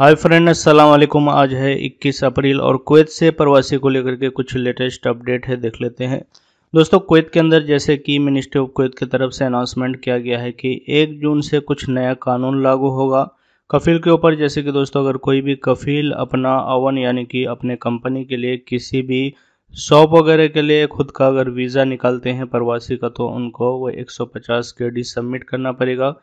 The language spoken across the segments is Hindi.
हाय फ्रेंड अस्सलाम वालेकुम आज है 21 अप्रैल और कुवैत से प्रवासी को लेकर के कुछ लेटेस्ट अपडेट है देख लेते हैं दोस्तों कुवैत के अंदर जैसे कि मिनिस्ट्री ऑफ कुवैत की तरफ से अनाउंसमेंट किया गया है कि 1 जून से कुछ नया कानून लागू होगा कफील के ऊपर जैसे कि दोस्तों अगर कोई भी कफील अपना अवन यानी कि अपने कंपनी के लिए किसी भी शॉप वगैरह के लिए खुद का अगर वीज़ा निकालते हैं प्रवासी का तो उनको वो एक सौ सबमिट करना पड़ेगा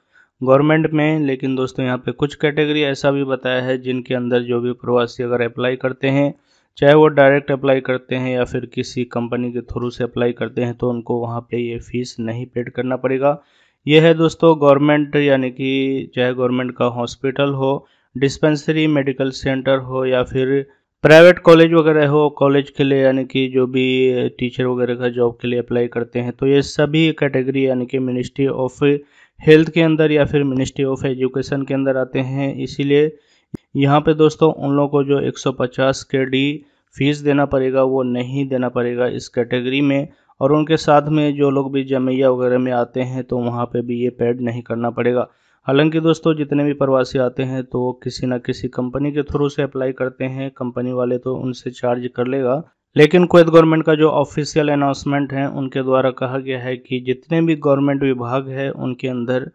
गवर्नमेंट में लेकिन दोस्तों यहाँ पे कुछ कैटेगरी ऐसा भी बताया है जिनके अंदर जो भी प्रवासी अगर अप्लाई करते हैं चाहे वो डायरेक्ट अप्लाई करते हैं या फिर किसी कंपनी के थ्रू से अप्लाई करते हैं तो उनको वहाँ पे ये फीस नहीं पेड करना पड़ेगा ये है दोस्तों गवर्नमेंट यानी कि चाहे गवर्नमेंट का हॉस्पिटल हो डिस्पेंसरी मेडिकल सेंटर हो या फिर प्राइवेट कॉलेज वगैरह हो कॉलेज के लिए यानी कि जो भी टीचर वगैरह का जॉब के लिए अप्लाई करते हैं तो ये सभी कैटेगरी यानी कि मिनिस्ट्री ऑफ हेल्थ के अंदर या फिर मिनिस्ट्री ऑफ एजुकेशन के अंदर आते हैं इसीलिए यहाँ पे दोस्तों उन लोगों को जो 150 के डी फीस देना पड़ेगा वो नहीं देना पड़ेगा इस कैटेगरी में और उनके साथ में जो लोग भी जमैया वगैरह में आते हैं तो वहाँ पे भी ये पेड नहीं करना पड़ेगा हालांकि दोस्तों जितने भी प्रवासी आते हैं तो वो किसी ना किसी कंपनी के थ्रू से अप्लाई करते हैं कंपनी वाले तो उनसे चार्ज कर लेगा लेकिन कुवैत गवर्नमेंट का जो ऑफिशियल अनाउंसमेंट है उनके द्वारा कहा गया है कि जितने भी गवर्नमेंट विभाग है उनके अंदर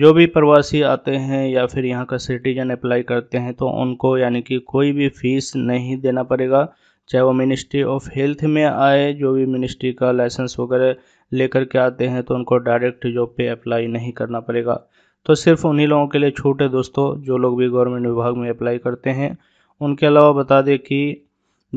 जो भी प्रवासी आते हैं या फिर यहाँ का सिटीजन अप्लाई करते हैं तो उनको यानी कि कोई भी फीस नहीं देना पड़ेगा चाहे वो मिनिस्ट्री ऑफ हेल्थ में आए जो भी मिनिस्ट्री का लाइसेंस वगैरह लेकर के आते हैं तो उनको डायरेक्ट जॉब पे अप्लाई नहीं करना पड़ेगा तो सिर्फ उन्हीं लोगों के लिए छूट है दोस्तों जो लोग भी गवर्नमेंट विभाग में अप्लाई करते हैं उनके अलावा बता दें कि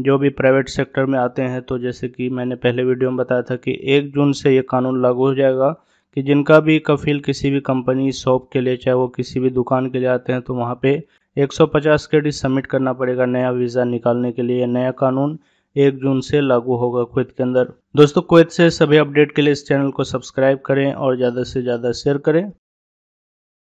जो भी प्राइवेट सेक्टर में आते हैं तो जैसे कि मैंने पहले वीडियो में बताया था कि एक जून से ये कानून लागू हो जाएगा कि जिनका भी कफील किसी भी कंपनी शॉप के लिए चाहे वो किसी भी दुकान के लिए आते हैं तो वहाँ पे 150 क्रेडिट सबमिट करना पड़ेगा नया वीज़ा निकालने के लिए नया कानून एक जून से लागू होगा कुवैत के अंदर दोस्तों कुवैत से सभी अपडेट के लिए इस चैनल को सब्सक्राइब करें और ज़्यादा से ज़्यादा शेयर करें